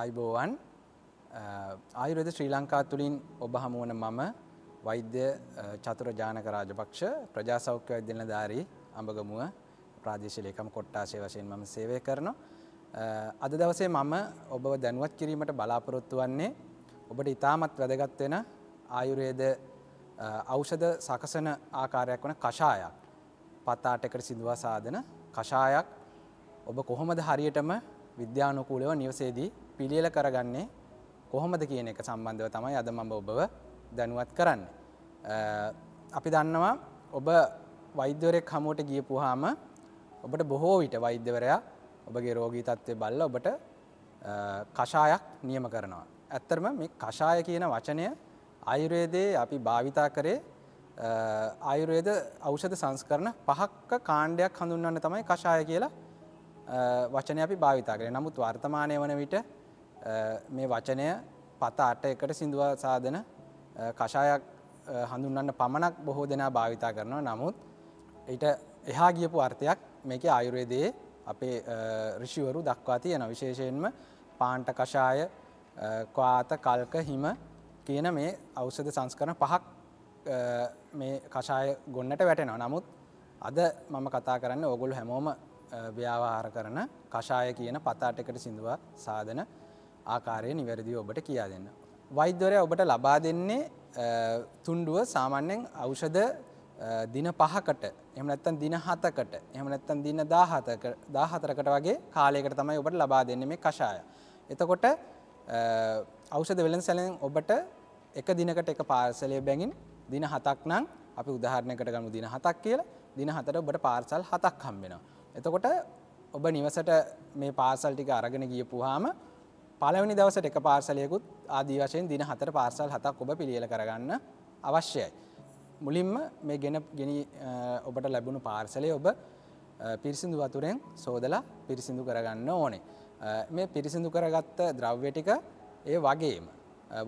ආයිබෝවන් ආයුරද ශ්‍රී ලංකා තුළින් ඔබ හමුවන මම වෛද්‍ය චතුර ජානක රාජපක්ෂ ප්‍රජා සෞඛ්‍ය වෛද්‍යන ධාරී අඹගමුව ප්‍රාදේශලේකම් කොට්ටාශය වශයෙන් මම සේවය කරනවා අද දවසේ මම ඔබව දැනුවත් කිරීමට බලාපොරොත්තු වන්නේ ඔබට ඉතාමත් වැදගත් වෙන ආයුර්වේද ඖෂධ සකසන ආකාරයක් වන කෂායක් පතාටකට සිදුවා සාධන කෂායක් ඔබ කොහොමද හරියටම විද්‍යානුකූලව නිවසේදී පිළියෙල කරගන්නේ කොහොමද කියන එක සම්බන්ධව තමයි අද මම ඔබව දැනුවත් කරන්න. අපි දන්නවා ඔබ වෛද්‍යවරයෙක් හමුවට ගියපුවාම ඔබට බොහෝ විට වෛද්‍යවරයා ඔබගේ රෝගී තත්ත්වය බලලා ඔබට කෂායක් නියම කරනවා. ඇත්තරම මේ කෂාය කියන වචනය ආයුර්වේදයේ අපි භාවිතා කරේ ආයුර්වේද ඖෂධ සංස්කරණ පහක්ක කාණ්ඩයක් හඳුන්වන්න තමයි කෂාය කියලා වචනය අපි භාවිතා කරේ. නමුත් වර්තමානය වන විට මේ වචනය පත අට එකට සිින්දුව සාධන කෂායක් හඳුන්න්න පමණක් බොහෝ දෙනා භාවිතා කරනවා නමුත් ඊට එහා ගියපු අර්ථයක් මේක ආයුරේදයේ අපේ රිෂිවරු දක්වා තියෙන විශේෂයෙන්ම පාන්ට කෂාය කවාත කල්ක හිම කියන මේ අවසද සංස්කරන පහක් මේ කෂාය ගොන්නට වැටෙනවා නමුත් අද මම කතා කරන්න ඕගොලු හැමෝම ව්‍යාවාහර කරන කෂාය කියන පතාටකට සිින්දුව සාධන ආකාරය නිවැරදිව ඔබට කියා දෙන්න. වෛද්‍යවරයා ඔබට ලබා දෙන්නේ තුණ්ඩුව සාමාන්‍යයෙන් ඖෂධ දින 5කට එහෙම නැත්නම් දින 7කට එහෙම නැත්නම් දින 17ක 14කට වගේ කාලයකට තමයි ඔබට ලබා දෙන්නේ මේ කෂාය. එතකොට ඖෂධ වෙළඳසැලෙන් ඔබට එක දිනකට එක පාර්සලය බැගින් දින 7ක් නම් අපි උදාහරණයකට ගමු දින 7ක් කියලා දින 7ට ඔබට පාර්සල් 7ක් හම්බ වෙනවා. එතකොට ඔබ නිවසට මේ පාර්සල් ටික අරගෙන ගියපුවාම පළවෙනි දවසට එක පාර්සලයකුත් ආදී වශයෙන් දින හතර පාර්සල් හතක් ඔබ පිළියෙල කරගන්න අවශ්‍යයි. මුලින්ම මේ ගෙන ගෙනි ඔබට ලැබුණු පාර්සලය ඔබ පිරිසිදු වතුරෙන් සෝදලා පිරිසිදු කරගන්න ඕනේ. මේ පිරිසිදු කරගත්ත ද්‍රව්‍ය ටික ඒ වගේම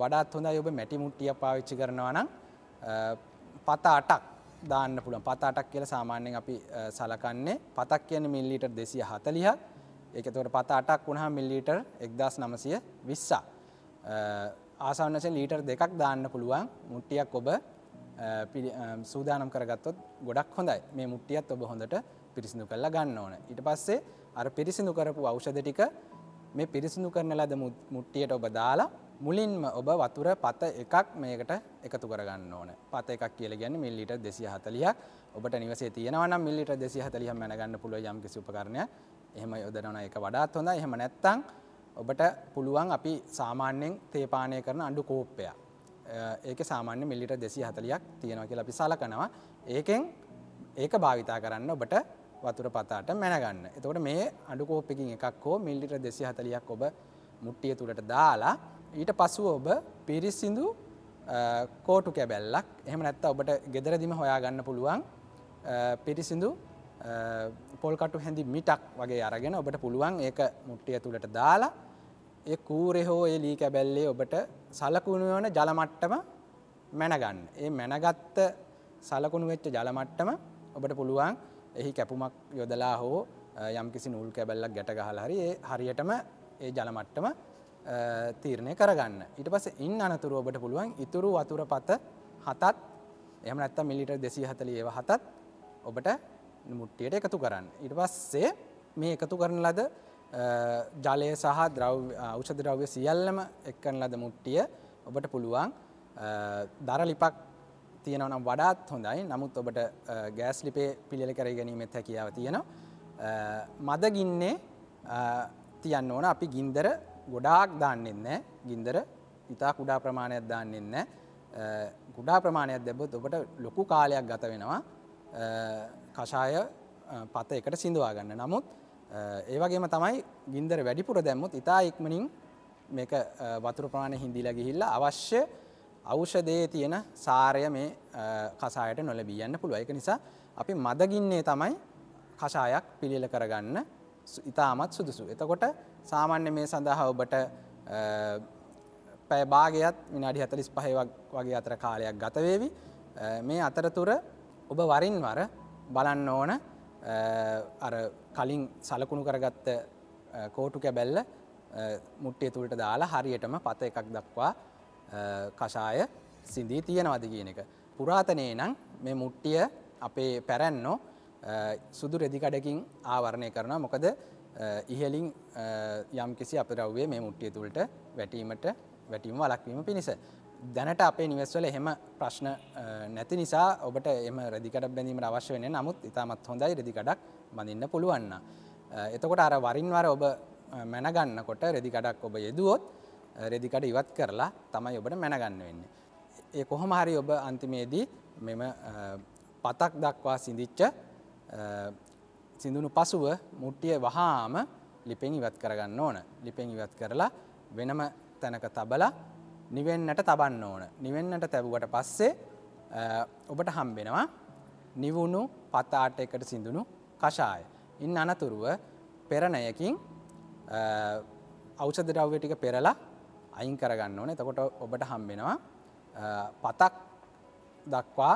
වඩාත් හොඳයි ඔබ මැටි මුට්ටියක් පාවිච්චි කරනවා නම් පත අටක් දාන්න පුළුවන්. පත අටක් කියලා සාමාන්‍යයෙන් අපි සලකන්නේ පතක් කියන්නේ මිලිලීටර් 240ක් ඒක තවට පත අටක් වුණහා මිල්ලීටර් එක්දස් නමසය විස්සා. ආසාවනසෙන් ලීටර් දෙකක් දාන්න පුළුවන් මුට්ටියක් ඔබ සූදානම් කරගත්තොත් ගොඩක් හොඳයි මේ මුට්ටියත් ඔබ හොඳට පිරිසිදු කරලා ගන්න ඕන. ඊට පස්සේ අර පිරිසිදු කරපු ඖෂධ ටික මේ පිරිසිදු කරන ලද මුට්ටියට ඔබ දාලා මුලින්ම ඔබ වතුර පත එකක් මේකට එකතු කරගන්න ඕන. පත එකක් කියලා කියන්නේ මිලිලීටර් 240ක්. ඔබට නිවසේ තියෙනවා නම් මිලිලීටර් 240ක් මැනගන්න පුළුවන් යම් කිසි උපකරණයක්. එහෙම යොදනවන එක වඩාත් හොඳයි එහෙම නැත්තං ඔබට පුළුවන් අපි සාමාන්‍යෙන් තේපානය කරන අඩු කෝප්පය ඒක සාමාන්‍ය මිල්ලිට දෙසි හතලයක් තියෙනව කියලා අපි සලකනවා ඒකෙන් ඒක භාවිතා කරන්න ඔබට වතුර පතාට මැනගන්න එතකොට මේ අඩුකෝප්පකින් එකක් හෝ මිල්ලිට දෙසි හතලයක් ඔබ මුට්ටිය තුළට දාලා ඊට පසුව ඔබ පිරිස්සිදු කෝටු කැබැල්ලක් එහම නැත්ත ඔබට ගෙදරදිම හොයාගන්න පුළුවන් පිරිසිදු පොල්කටු හැඳි මිටක් වගේ අරගෙන ඔබට පුළුවන් ඒක මුට්ටිය තුළට දාලා ඒ කූරෙ හෝ ඒ ලී කැබැල්ලේ ඔබට සලකුණු වන ජලමට්ටම මැනගන්න. ඒ මැනගත්ත සලකුණු වෙච්ච ජලමට්ටම ඔබට පුළුවන් එහි කැපුමක් යොදලා හෝ යම්කිසි නූල් කැබැල්ලක් ගැට ගහලා හරි ඒ හරියටම ඒ ජලමට්ටම තීරණය කරගන්න. ඊට පස්සේ ඉන් අනතුරු ඔබට පුළුවන් ඉතුරු වතුර පත හතත් එහෙම නැත්නම් මිලිලීටර් 240 ඒවා හතත් ඔබට මුට්ටියට එකතු කරන්න. ඉට පස්සේ මේ එකතු කරන ලද ජලය සහ ෞෂධ ද්‍රව්‍ය සියල්ලම එක්කන ලද මුට්ටිය ඔබට පුළුවන් දර ලිපක් තියෙනවනම් වඩාත් හොඳයි නමුත් ඔබට ගෑස් ලිපේ පිළිල කර ගැනීමත් හැකියාව තියෙනවා. මදගින්නේ තියන්න ඕන අපි ගින්දර ගොඩාක් දාන්නෙන්න ගින්දර ඉතා කුඩා ප්‍රමාණයක් දාන්නෙන්න කුඩා ප්‍රමාණයක් දැබොත් ඔබට ලොකු කාලයක් ගත වෙනවා කෂාය පත එකට සිදුවා ගන්න නමුත් ඒවගේම තමයි ගින්දර වැඩිපුර දැම්මුත් ඉතා ඉක්මනින් මේක වතුර ප්‍රමාණ හිදිල ගිහිල්ල අවශ්‍ය අවෂදේ තියෙන සාරය මේ කසායට නොලබී යන්න පුළුව එක නිසා අපි මදගින්නේ තමයි කෂායක් පිළිල කරගන්න ඉතාමත් සුදුසු. එතකොට සාමාන්‍ය මේ සඳහා ඔබට පැය භාගයත් විනාඩි 45 වගේ අතර කාලයක් ගත වේවි. මේ අතරතුර ඔබ වරින් වර බලන්න ඕන අර කලින් සලකුණු කරගත්ත කෝටු කැබැල්ල මුට්ටිය තුළට දාලා හරියටම පත එකක් දක්වා කෂාය සිින්දී තියෙනවද කියන එක. පුරාතනයේ නම් මේ මුට්ටිය අපේ පැරැන්නෝ සුදු රෙදිකඩකින් ආවරණය කරන මොකද ඉහලින් යම් කිසි අප රව්වේ මේ මුට්ටිය තුළට වැටීමට වැටීම වලක්වීම පිණිස. දැනට අපේ නිවස්වල එහෙම ප්‍රශ්න නැති නිසා ඔබට එම රදිකට බැඳීමට අවශ්‍ය වෙන නමුත් ඉතාමත් හොඳයි රෙදිකඩක් බඳන්න පුළුවන්න. එතකොට අර වරින්වර ඔබ මැනගන්නකොට රෙදිකඩක් ඔබ යෙදුවොත් රෙදිකඩ ඉවත් කරලා තමයි ඔබට මැනගන්න වෙන්න. ඒ කොහොම හරි ඔබ අන්තිමේදී මෙම පතක් දක්වා සිදිච්ච සිදුුණු පසුව මුට්ටිය වහාම ලිපෙන් ඉවත් කරගන්න ඕන ලිපෙන් ඉවත් කරලා වෙනම තැනක තබලා නිවෙන්නට තබන්න ඕන. නිවෙන්නට තැබුවට පස්සේ ඔබට හම්බෙනවා නිවුණු පතාට එකට සිදුණු කශාය. ඉන් අනතුරුව පෙරණයකින් අවෂ ද්‍රව්‍ය ටික පෙරලා අයින් කරගන්න ඕන එතකොට ඔබට හම්බෙනවා පතක් දක්වා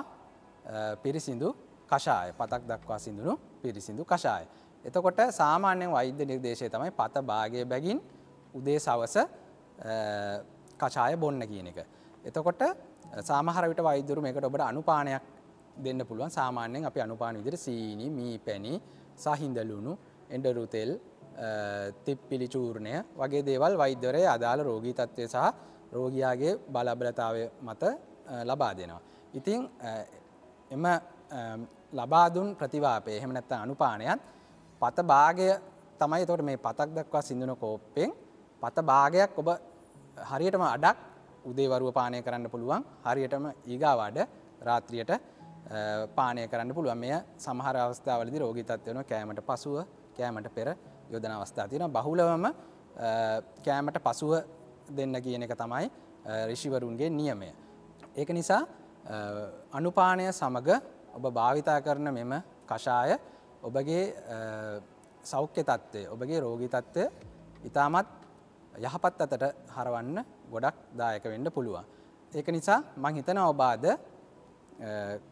පිරිසිදු කශාය පතක් දක්වා සිදුණු පිරිසිදු කශාය. එතකොට සාමාන්‍ය වෛද්‍ය නිර්දේශය තමයි පත භාගය බැගින් උදේ සවස කචාය බොන්න කියන එක. එතකොට සාමහරවිට වෛදුරු මේකට ඔබට අනුපානයක් දෙන්න පුළුවන් සාමාන්‍යයෙන් අපි අනුපාන විදිර සීනි මී පැණි සහින්දලුණු එඩරුතෙල් තිප්පිලි චූර්ණය වගේ දේවල් වෛද්‍යවරය අදාළ රෝගී තත්ත්වය සහ රෝගයාගේ බලබලතාවය මත ලබා දෙනවා. ඉතිං එම ලබාදුන් ප්‍රතිවාපය එහෙම නැත්ත අනුපානයන් පත භාගය තමයි තොට මේ පතක් දක්වා සිදුන කෝප්පෙන් පත භාගයක් ඔබ හරියටම අඩක් උදේවරුව පානය කරන්න පුළුවන් හරියටම ඒගාවාඩ රාත්‍රියට පානය කරන්න පුළුවන් මෙය සමහර අවස්ථාවලදි රෝගිතත්වයන කෑමට පසුව කෑමට පෙර යොදන අවස්ථා තියෙන බහුලවම කෑමට පසුව දෙන්න කියන එක තමයි රිෂිවරුන්ගේ නියමය. ඒක නිසා අනුපානය සමඟ ඔබ භාවිතා කරන මෙම කෂාය ඔබගේ සෞඛ්‍ය තත්ත්වය ඔබගේ රෝගී තත්ත්වය ඉතාමත් යහපත් අතට හරවන්න ගොඩක් දායක වෙන්න පුළුවන්. ඒක නිසා මං හිතන ඔබාද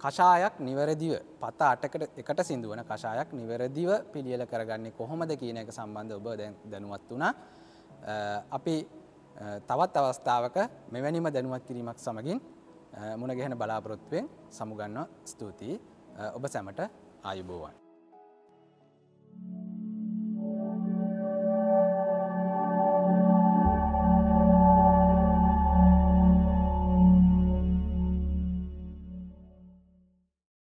කෂායක් නිවැරදිව පත අටකට එකට සිදුවන කෂායක් නිවැරදිව පිළියල කරගන්නේ කොහොමද කියන එක සම්බන්ධ ඔබ දැනුවත් වුණා. අපි තවත් අවස්ථාවක මෙවැනිම දැනුවත් කිරීමක් සමගින් මුණගැහෙන බලාපොරොත්තුවෙන් සමුගන්නවා ස්තුතියි ඔබ සැමට ආයුබෝවන්.